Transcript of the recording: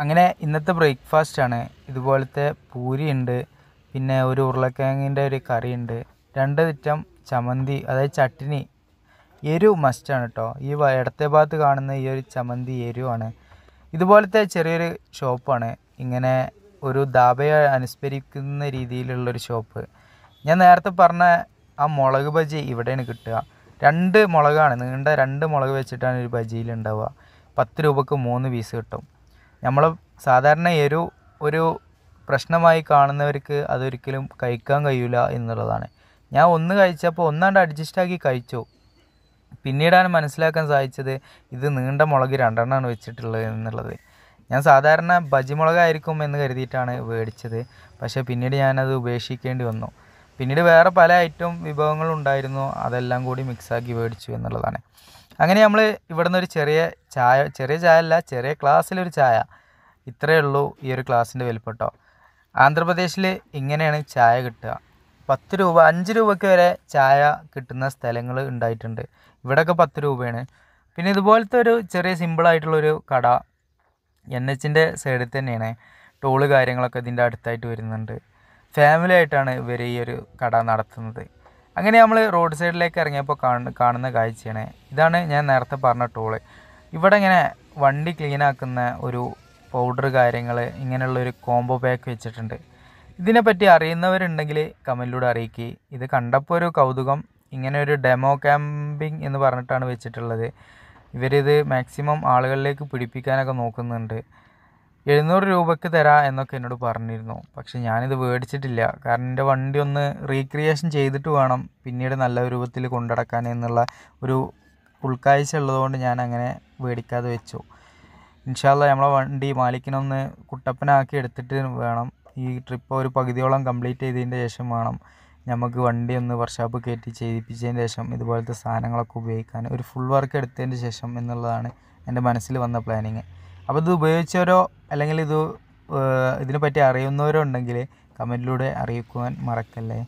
അങ്ങനെ ഇന്നത്തെ ബ്രേക്ക്ഫാസ്റ്റ് ആണ് ഇതുപോലത്തെ പൂരിയുണ്ട് പിന്നെ ഒരു ഉരുളക്കിഴങ്ങിൻ്റെ ഒരു കറിയുണ്ട് രണ്ട് തിറ്റം ചമ്മന്തി അതായത് ചട്ടിനി എരിവ് മസ്റ്റാണ് കേട്ടോ ഈ ഇടത്തെ ഭാഗത്ത് കാണുന്ന ഈ ഒരു ചമ്മന്തി എരുവാണ് ഇതുപോലത്തെ ചെറിയൊരു ഷോപ്പാണ് ഇങ്ങനെ ഒരു ദാബയെ അനുസ്മരിക്കുന്ന രീതിയിലുള്ളൊരു ഷോപ്പ് ഞാൻ നേരത്തെ പറഞ്ഞ ആ മുളക് ബജി ഇവിടെയാണ് കിട്ടുക രണ്ട് മുളകാണ് നീണ്ട രണ്ട് മുളക് വെച്ചിട്ടാണ് ഒരു ബജിയിൽ ഉണ്ടാവുക പത്ത് രൂപക്ക് മൂന്ന് പീസ് കിട്ടും നമ്മൾ സാധാരണ ഒരു ഒരു പ്രശ്നമായി കാണുന്നവർക്ക് അതൊരിക്കലും കഴിക്കാൻ കഴിയില്ല എന്നുള്ളതാണ് ഞാൻ ഒന്ന് കഴിച്ചപ്പോൾ ഒന്നാണ്ട് അഡ്ജസ്റ്റാക്കി കഴിച്ചു പിന്നീടാണ് മനസ്സിലാക്കാൻ സാധിച്ചത് ഇത് നീണ്ട മുളക് രണ്ടെണ്ണമാണ് വെച്ചിട്ടുള്ളത് എന്നുള്ളത് ഞാൻ സാധാരണ ബജിമുളകായിരിക്കും എന്ന് കരുതിയിട്ടാണ് മേടിച്ചത് പക്ഷേ പിന്നീട് ഞാനത് ഉപേക്ഷിക്കേണ്ടി വന്നു പിന്നീട് വേറെ പല ഐറ്റം വിഭവങ്ങളുണ്ടായിരുന്നു അതെല്ലാം കൂടി മിക്സാക്കി മേടിച്ചു എന്നുള്ളതാണ് അങ്ങനെ നമ്മൾ ഇവിടുന്ന് ഒരു ചെറിയ ചായ ചെറിയ ചായ അല്ല ചെറിയ ക്ലാസ്സിലൊരു ചായ ഇത്രയേ ഉള്ളൂ ഈ ഒരു ക്ലാസ്സിൻ്റെ വലിപ്പട്ടോ ആന്ധ്രാപ്രദേശിൽ ഇങ്ങനെയാണ് ചായ കിട്ടുക പത്ത് രൂപ അഞ്ച് രൂപയ്ക്ക് വരെ ചായ കിട്ടുന്ന സ്ഥലങ്ങൾ ഉണ്ടായിട്ടുണ്ട് ഇവിടെയൊക്കെ പത്ത് രൂപയാണ് പിന്നെ ഇതുപോലത്തെ ഒരു ചെറിയ സിമ്പിളായിട്ടുള്ളൊരു കട എൻ എച്ചിൻ്റെ സൈഡിൽ തന്നെയാണ് ടോള് കാര്യങ്ങളൊക്കെ ഇതിൻ്റെ അടുത്തായിട്ട് വരുന്നുണ്ട് ഫാമിലി ആയിട്ടാണ് ഇവർ ഈ ഒരു കട നടത്തുന്നത് അങ്ങനെ നമ്മൾ റോഡ് സൈഡിലേക്ക് ഇറങ്ങിയപ്പോൾ കാണുന്ന കാഴ്ചയാണ് ഇതാണ് ഞാൻ നേരത്തെ പറഞ്ഞ ടോള് ഇവിടെ ഇങ്ങനെ വണ്ടി ക്ലീൻ ആക്കുന്ന ഒരു പൗഡർ കാര്യങ്ങൾ ഇങ്ങനെയുള്ള ഒരു കോംബോ പാക്ക് വെച്ചിട്ടുണ്ട് ഇതിനെപ്പറ്റി അറിയുന്നവരുണ്ടെങ്കിൽ കമൻറ്റിലൂടെ അറിയിക്കുക ഇത് കണ്ടപ്പോൾ ഒരു കൗതുകം ഇങ്ങനെ ഒരു ഡെമോ ക്യാമ്പിംഗ് എന്ന് പറഞ്ഞിട്ടാണ് വെച്ചിട്ടുള്ളത് ഇവരിത് മാക്സിമം ആളുകളിലേക്ക് പിടിപ്പിക്കാനൊക്കെ നോക്കുന്നുണ്ട് എഴുന്നൂറ് രൂപയ്ക്ക് തരാ എന്നൊക്കെ എന്നോട് പറഞ്ഞിരുന്നു പക്ഷെ ഞാനിത് മേടിച്ചിട്ടില്ല കാരണം എൻ്റെ വണ്ടി ഒന്ന് റീക്രിയേഷൻ ചെയ്തിട്ട് വേണം പിന്നീട് നല്ല രൂപത്തിൽ കൊണ്ടുനടക്കാൻ എന്നുള്ള ഒരു ഉൾക്കാഴ്ച ഉള്ളതുകൊണ്ട് ഞാൻ അങ്ങനെ മേടിക്കാതെ വെച്ചു ഇൻഷാല്ല നമ്മളെ വണ്ടി മാലിക്കിനൊന്ന് കുട്ടപ്പനാക്കി എടുത്തിട്ട് വേണം ഈ ട്രിപ്പ് ഒരു പകുതിയോളം കംപ്ലീറ്റ് ചെയ്തതിൻ്റെ ശേഷം വേണം നമുക്ക് വണ്ടി ഒന്ന് വർഷാപ്പ് കയറ്റി ചെയ്യിപ്പിച്ചതിന് ശേഷം ഇതുപോലത്തെ സാധനങ്ങളൊക്കെ ഉപയോഗിക്കാൻ ഒരു ഫുൾ വർക്ക് എടുത്തതിന് ശേഷം എന്നുള്ളതാണ് എൻ്റെ മനസ്സിൽ വന്ന പ്ലാനിങ് അപ്പോൾ ഇത് ഉപയോഗിച്ചവരോ അല്ലെങ്കിൽ ഇത് ഇതിനെപ്പറ്റി അറിയുന്നവരോ ഉണ്ടെങ്കിൽ കമൻറ്റിലൂടെ അറിയിക്കുവാൻ മറക്കല്ലേ